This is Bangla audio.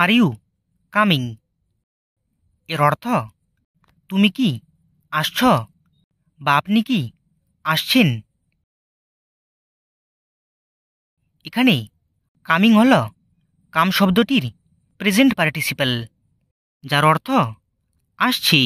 আর ইউ কামিং এর অর্থ তুমি কি আসছ বা আপনি কি আসছেন এখানে কামিং হল কাম শব্দটির প্রেজেন্ট পার্টিসিপাল যার অর্থ আসছি